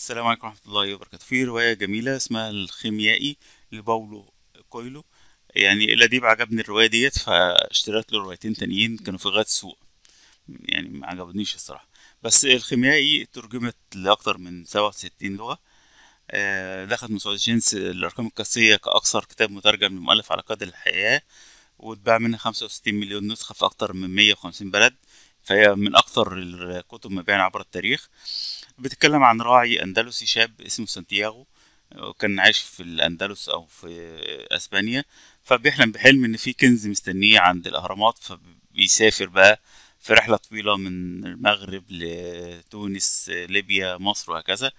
السلام عليكم ورحمة الله وبركاته في رواية جميلة اسمها الخيميائي لباولو كويلو يعني الأديب عجبني الرواية ديت فاشتريت له روايتين تانيين كانوا في غاية السوق يعني ما عجبنيش الصراحة بس الخيميائي ترجمت لأكتر من سبعة وستين لغة آه، دخلت مسعود جنس الأرقام القياسية كأكثر كتاب مترجم لمؤلف على قدر الحياة واتباع منها خمسة وستين مليون نسخة في أكتر من مية وخمسين بلد فهي من أكثر الكتب مبيعا عبر التاريخ بتتكلم عن راعي أندلسي شاب اسمه سانتياغو كان عايش في الأندلس أو في أسبانيا فبيحلم بحلم إن في كنز مستنيه عند الأهرامات فبيسافر بقى في رحلة طويلة من المغرب لتونس ليبيا مصر وهكذا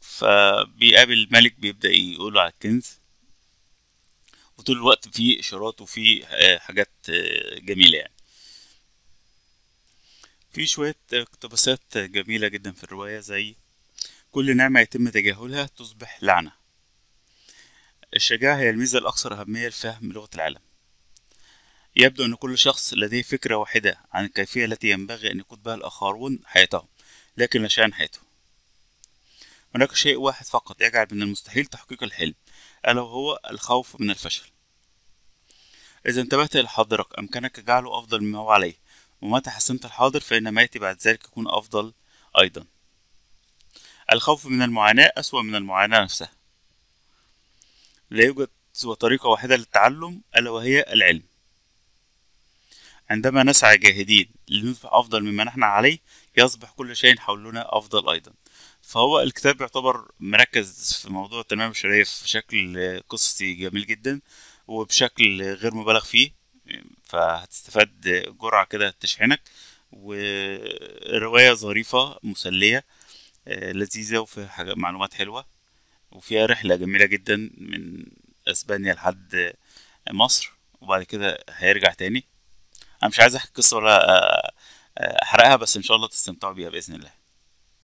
فبيقابل الملك بيبدأ يقوله على الكنز وطول الوقت في إشارات وفي حاجات جميلة يعني في شوية اقتباسات جميلة جدا في الرواية زي كل نعمة يتم تجاهلها تصبح لعنة الشجاعة هي الميزة الأكثر أهمية لفهم لغة العالم يبدو أن كل شخص لديه فكرة واحدة عن الكيفية التي ينبغي أن يقود بها الآخرون حياتهم لكن لا شيء عن حياته هناك شيء واحد فقط يجعل من المستحيل تحقيق الحلم ألا وهو الخوف من الفشل إذا انتبهت إلى حضرك أمكنك جعله أفضل مما هو عليه ومتى حسنت الحاضر فإن ما يأتي بعد ذلك يكون أفضل أيضا الخوف من المعاناة أسوأ من المعاناة نفسها لا يوجد سوى طريقة واحدة للتعلم ألا وهي العلم عندما نسعى جاهدين لنصبح أفضل مما نحن عليه يصبح كل شيء حولنا أفضل أيضا فهو الكتاب يعتبر مركز في موضوع التنمية البشرية في شكل قصصي جميل جدا وبشكل غير مبالغ فيه فهتستفاد جرعة كده تشحنك ورواية ظريفة مسلية آه، لذيذة وفيها معلومات حلوة وفيها رحلة جميلة جدا من اسبانيا لحد مصر وبعد كده هيرجع تاني انا مش عايز احكي القصة ولا آه، آه، احرقها بس ان شاء الله تستمتعوا بيها باذن الله